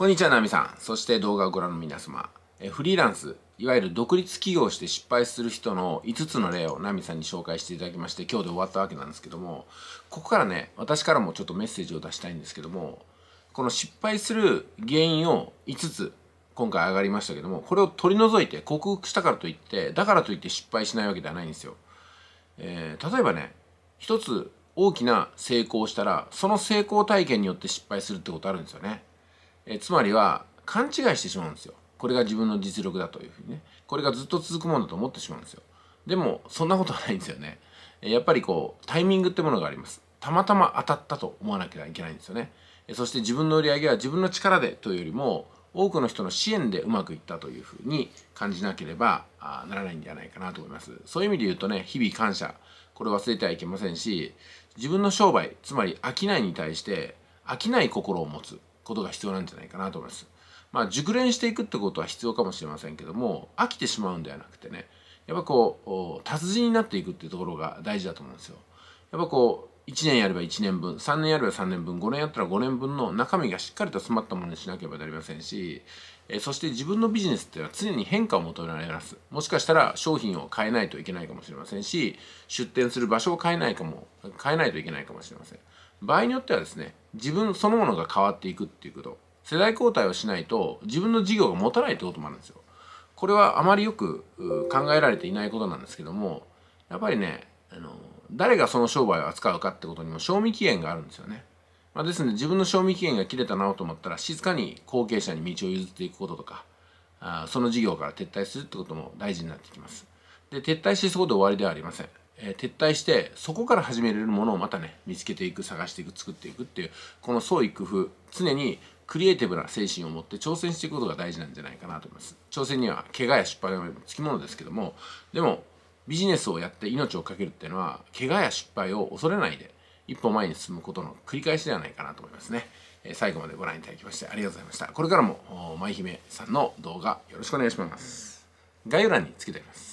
こんにちは、ナミさん。そして動画をご覧の皆様。フリーランス、いわゆる独立起業して失敗する人の5つの例をナミさんに紹介していただきまして、今日で終わったわけなんですけども、ここからね、私からもちょっとメッセージを出したいんですけども、この失敗する原因を5つ、今回上がりましたけども、これを取り除いて克服したからといって、だからといって失敗しないわけではないんですよ。えー、例えばね、1つ大きな成功したら、その成功体験によって失敗するってことあるんですよね。えつまりは勘違いしてしまうんですよこれが自分の実力だというふうにねこれがずっと続くものだと思ってしまうんですよでもそんなことはないんですよねやっぱりこうタイミングってものがありますたまたま当たったと思わなきゃいけないんですよねそして自分の売り上げは自分の力でというよりも多くの人の支援でうまくいったというふうに感じなければならないんじゃないかなと思いますそういう意味で言うとね日々感謝これ忘れてはいけませんし自分の商売つまり商いに対して商い心を持つことが必要なんじゃないかなと思います。まあ、熟練していくってことは必要かもしれませんけども飽きてしまうんではなくてねやっぱこう達人になっていくっていうところが大事だと思うんですよ。やっぱこう1年やれば1年分3年やれば3年分5年やったら5年分の中身がしっかりと詰まったものにしなければなりませんしえそして自分のビジネスっていうのは常に変化を求められますもしかしたら商品を変えないといけないかもしれませんし出店する場所を変えないかも変えないといけないかもしれません場合によってはですね自分そのものが変わっていくっていうこと世代交代をしないと自分の事業が持たないってこともあるんですよこれはあまりよく考えられていないことなんですけどもやっぱりねあの誰がその商売を扱うかってことにも賞味期限があるんですよね、まあ、ですので自分の賞味期限が切れたなと思ったら静かに後継者に道を譲っていくこととかあその事業から撤退するってことも大事になってきますで撤退しそうで終わりではありませんえ撤退してそこから始めれるものをまたね見つけていく探していく作っていくっていうこの創意工夫常にクリエイティブな精神を持って挑戦していくことが大事なんじゃないかなと思います挑戦には怪我や失敗がつきものですけどもでもビジネスをやって命を懸けるっていうのは怪我や失敗を恐れないで一歩前に進むことの繰り返しではないかなと思いますね、え最後までご覧いただきましてありがとうございましたこれからも舞姫さんの動画よろしくお願いします概要欄につけてあります